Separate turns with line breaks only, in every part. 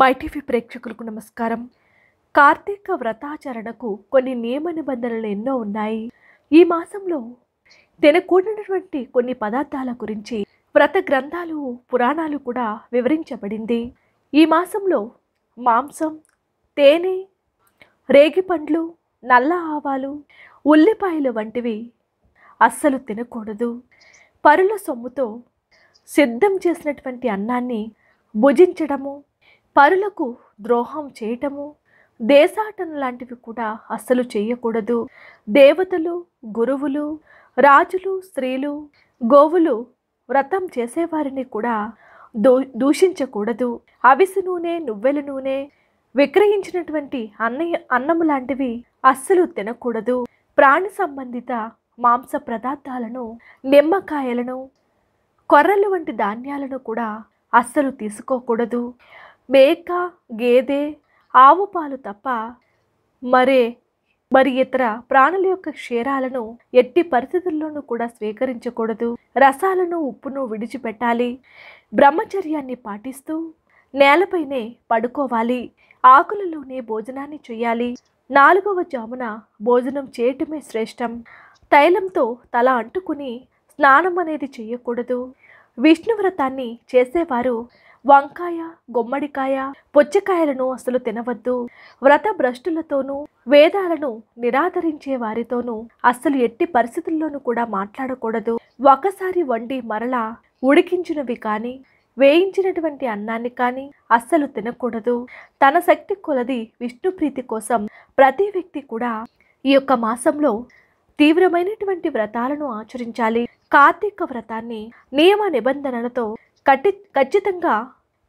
MyTV ప్రేక్షకులకు నమస్కారం కార్తీక వ్రతాచరణకు కొన్ని నియమ నిబంధనలు ఎన్నో ఉన్నాయి ఈ మాసంలో తినకూడినటువంటి కొన్ని పదార్థాల గురించి వ్రత గ్రంథాలు పురాణాలు కూడా వివరించబడింది ఈ మాసంలో మాంసం తేనె రేగిపండ్లు నల్ల ఆవాలు ఉల్లిపాయలు వంటివి అస్సలు తినకూడదు పరుల సొమ్ముతో సిద్ధం చేసినటువంటి అన్నాన్ని భుజించడము పరులకు ద్రోహం చేయటము దేశాటన లాంటివి కూడా అస్సలు చేయకూడదు దేవతలు గురువులు రాజులు స్త్రీలు గోవులు వ్రతం చేసేవారిని కూడా దూ దూషించకూడదు అవిసి నూనె నువ్వెల నూనె విక్రయించినటువంటి అన్నయ్య అన్నం లాంటివి అస్సలు తినకూడదు ప్రాణి సంబంధిత మాంస పదార్థాలను నిమ్మకాయలను కొర్రలు వంటి ధాన్యాలను కూడా అస్సలు తీసుకోకూడదు మేక గేదె ఆవు పాలు తప్ప మరే మరి ఇతర ప్రాణుల యొక్క క్షీరాలను ఎట్టి పరిస్థితుల్లోనూ కూడా స్వీకరించకూడదు రసాలను ఉప్పును విడిచిపెట్టాలి బ్రహ్మచర్యాన్ని పాటిస్తూ నేలపైనే పడుకోవాలి ఆకులలోనే భోజనాన్ని చేయాలి నాలుగవ జామున భోజనం చేయటమే శ్రేష్టం తైలంతో తల అంటుకుని స్నానం అనేది చేయకూడదు విష్ణువ్రతాన్ని చేసేవారు వంకాయ గుమ్మడికాయ పుచ్చకాయలను అసలు తినవద్దు వ్రత భ్రష్టులతోనూ వేదాలను నిరాదరించే వారితోనూ అస్సలు ఎట్టి పరిస్థితుల్లోనూ కూడా మాట్లాడకూడదు ఒకసారి వండి మరలా ఉడికించినవి కానీ వేయించినటువంటి అన్నాన్ని కానీ అస్సలు తినకూడదు తన శక్తి కొలది విష్ణు ప్రీతి కోసం ప్రతి వ్యక్తి కూడా ఈ యొక్క మాసంలో తీవ్రమైనటువంటి వ్రతాలను ఆచరించాలి కార్తీక వ్రతాన్ని నియమ నిబంధనలతో కట్టి ఖచ్చితంగా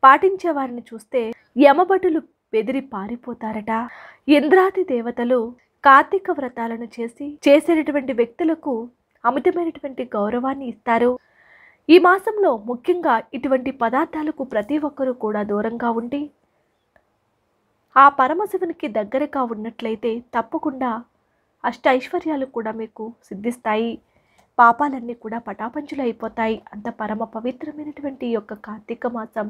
పాటించే వారిని చూస్తే యమభటులు బెదిరి పారిపోతారట ఇంద్రాది దేవతలు కార్తీక వ్రతాలను చేసి చేసేటటువంటి వ్యక్తులకు అమితమైనటువంటి గౌరవాన్ని ఇస్తారు ఈ మాసంలో ముఖ్యంగా ఇటువంటి పదార్థాలకు ప్రతి ఒక్కరూ కూడా దూరంగా ఉండి ఆ పరమశివునికి దగ్గరగా ఉన్నట్లయితే తప్పకుండా అష్ట ఐశ్వర్యాలు కూడా మీకు సిద్ధిస్తాయి పాపాలన్నీ కూడా పటాపంచులు అయిపోతాయి అంత పరమ పవిత్రమైనటువంటి యొక్క కార్తీక మాసం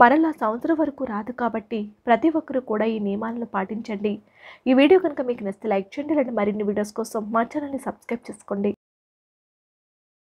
మరలా సంవత్సరం వరకు రాదు కాబట్టి ప్రతి ఒక్కరూ కూడా ఈ నియమాలను పాటించండి ఈ వీడియో కనుక మీకు నచ్చితే లైక్ చేయండి ఇలాంటి మరిన్ని వీడియోస్ కోసం మా ఛానల్ని సబ్స్క్రైబ్ చేసుకోండి